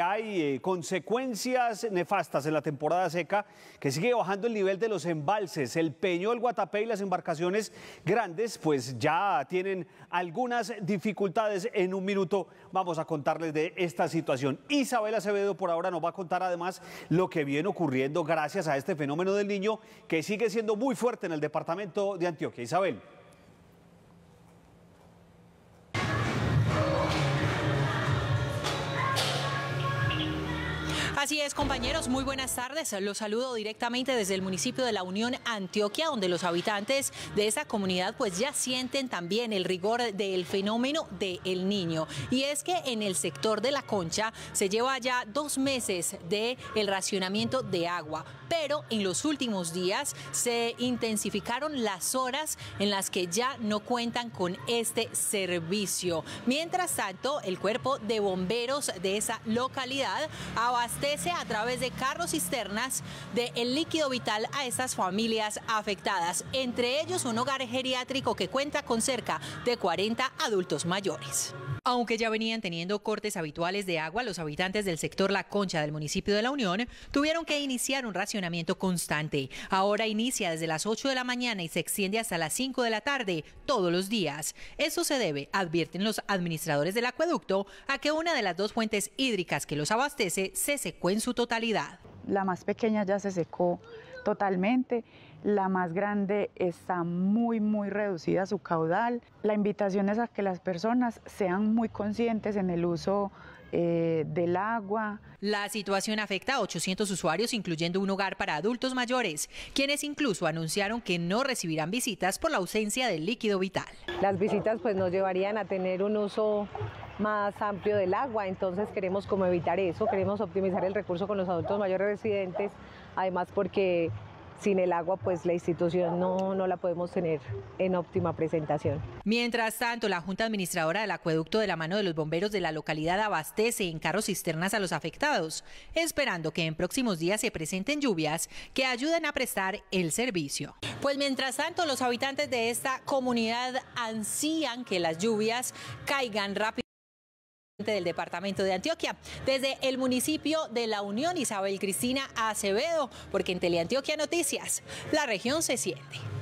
Hay eh, consecuencias nefastas en la temporada seca que sigue bajando el nivel de los embalses. El Peñol, el Guatapé y las embarcaciones grandes pues ya tienen algunas dificultades. En un minuto vamos a contarles de esta situación. Isabel Acevedo por ahora nos va a contar además lo que viene ocurriendo gracias a este fenómeno del niño que sigue siendo muy fuerte en el departamento de Antioquia. Isabel. Así es, compañeros, muy buenas tardes. Los saludo directamente desde el municipio de la Unión Antioquia, donde los habitantes de esa comunidad pues ya sienten también el rigor del fenómeno del niño. Y es que en el sector de la concha se lleva ya dos meses de racionamiento de agua, pero en los últimos días se intensificaron las horas en las que ya no cuentan con este servicio. Mientras tanto, el cuerpo de bomberos de esa localidad abastece a través de carros cisternas del el líquido vital a estas familias afectadas, entre ellos un hogar geriátrico que cuenta con cerca de 40 adultos mayores. Aunque ya venían teniendo cortes habituales de agua, los habitantes del sector La Concha del municipio de La Unión tuvieron que iniciar un racionamiento constante. Ahora inicia desde las 8 de la mañana y se extiende hasta las 5 de la tarde todos los días. Eso se debe, advierten los administradores del acueducto, a que una de las dos fuentes hídricas que los abastece se secó en su totalidad. La más pequeña ya se secó, totalmente. La más grande está muy, muy reducida su caudal. La invitación es a que las personas sean muy conscientes en el uso eh, del agua. La situación afecta a 800 usuarios, incluyendo un hogar para adultos mayores, quienes incluso anunciaron que no recibirán visitas por la ausencia del líquido vital. Las visitas pues nos llevarían a tener un uso más amplio del agua. Entonces queremos como evitar eso, queremos optimizar el recurso con los adultos mayores residentes, además porque sin el agua, pues la institución no, no la podemos tener en óptima presentación. Mientras tanto, la Junta Administradora del Acueducto de la mano de los bomberos de la localidad abastece en carros cisternas a los afectados, esperando que en próximos días se presenten lluvias que ayuden a prestar el servicio. Pues mientras tanto, los habitantes de esta comunidad ansían que las lluvias caigan rápido del departamento de Antioquia, desde el municipio de La Unión, Isabel Cristina Acevedo, porque en Teleantioquia Noticias, la región se siente.